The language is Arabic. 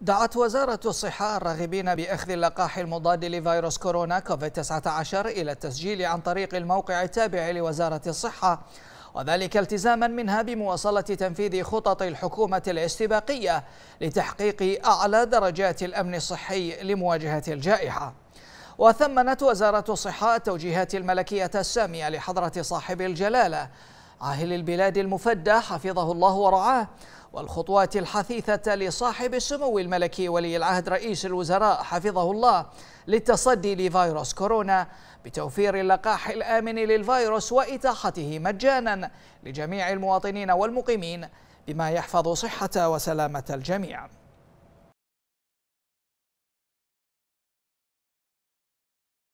دعت وزارة الصحة الراغبين بأخذ اللقاح المضاد لفيروس كورونا كوفيد-19 إلى التسجيل عن طريق الموقع التابع لوزارة الصحة وذلك التزاما منها بمواصلة تنفيذ خطط الحكومة الاستباقية لتحقيق أعلى درجات الأمن الصحي لمواجهة الجائحة وثمنت وزارة الصحة التوجيهات الملكية السامية لحضرة صاحب الجلالة عاهل البلاد المفدى حفظه الله ورعاه والخطوات الحثيثة لصاحب السمو الملكي ولي العهد رئيس الوزراء حفظه الله للتصدي لفيروس كورونا بتوفير اللقاح الآمن للفيروس وإتاحته مجانا لجميع المواطنين والمقيمين بما يحفظ صحة وسلامة الجميع